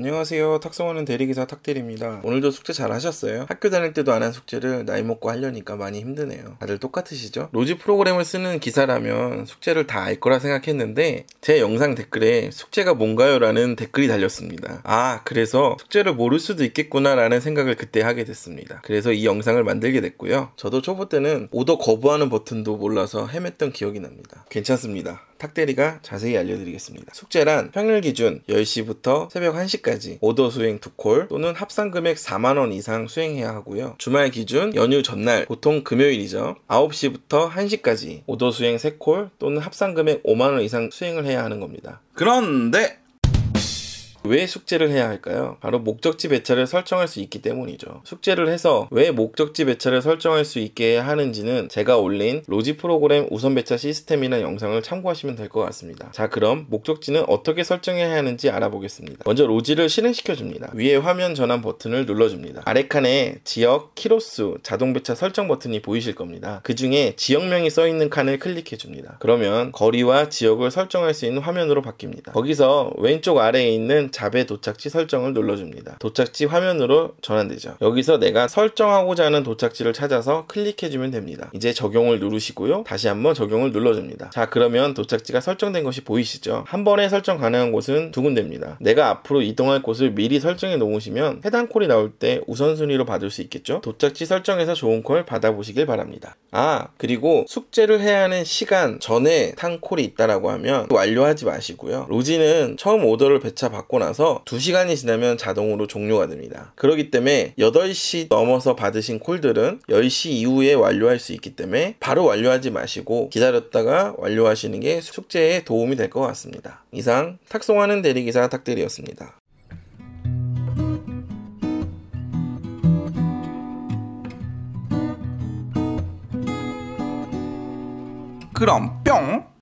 안녕하세요. 탁성원은 대리기사 탁대리입니다. 오늘도 숙제 잘 하셨어요? 학교 다닐 때도 안 한 숙제를 나이 먹고 하려니까 많이 힘드네요. 다들 똑같으시죠? 로지 프로그램을 쓰는 기사라면 숙제를 다 알 거라 생각했는데 제 영상 댓글에 숙제가 뭔가요? 라는 댓글이 달렸습니다. 아, 그래서 숙제를 모를 수도 있겠구나 라는 생각을 그때 하게 됐습니다. 그래서 이 영상을 만들게 됐고요. 저도 초보 때는 오더 거부하는 버튼도 몰라서 헤맸던 기억이 납니다. 괜찮습니다. 탁대리가 자세히 알려드리겠습니다. 숙제란 평일 기준 10시부터 새벽 1시까지 오더 수행 2콜 또는 합산 금액 4만원 이상 수행해야 하고요. 주말 기준 연휴 전날 보통 금요일이죠. 9시부터 1시까지 오더 수행 3콜 또는 합산 금액 5만원 이상 수행을 해야 하는 겁니다. 그런데 왜 숙제를 해야 할까요? 바로 목적지 배차를 설정할 수 있기 때문이죠. 숙제를 해서 왜 목적지 배차를 설정할 수 있게 하는지는 제가 올린 로지 프로그램 우선 배차 시스템이나 영상을 참고하시면 될 것 같습니다. 자 그럼 목적지는 어떻게 설정해야 하는지 알아보겠습니다. 먼저 로지를 실행시켜 줍니다. 위에 화면 전환 버튼을 눌러줍니다. 아래 칸에 지역, 키로수, 자동 배차 설정 버튼이 보이실 겁니다. 그 중에 지역명이 써 있는 칸을 클릭해 줍니다. 그러면 거리와 지역을 설정할 수 있는 화면으로 바뀝니다. 거기서 왼쪽 아래에 있는 있는 잡의 도착지 설정을 눌러줍니다. 도착지 화면으로 전환되죠. 여기서 내가 설정하고자 하는 도착지를 찾아서 클릭해주면 됩니다. 이제 적용을 누르시고요. 다시 한번 적용을 눌러줍니다. 자 그러면 도착지가 설정된 것이 보이시죠? 한 번에 설정 가능한 곳은 두 군데입니다. 내가 앞으로 이동할 곳을 미리 설정해 놓으시면 해당 콜이 나올 때 우선순위로 받을 수 있겠죠? 도착지 설정에서 좋은 콜 받아보시길 바랍니다. 아 그리고 숙제를 해야 하는 시간 전에 탄 콜이 있다라고 하면 완료하지 마시고요. 로지는 처음 오더를 배차 받고 나서 2시간이 지나면 자동으로 종료가 됩니다. 그러기 때문에 8시 넘어서 받으신 콜들은 10시 이후에 완료할 수 있기 때문에 바로 완료하지 마시고 기다렸다가 완료하시는 게 숙제에 도움이 될 것 같습니다. 이상 탁송하는 대리기사 탁대리였습니다. 그럼 뿅!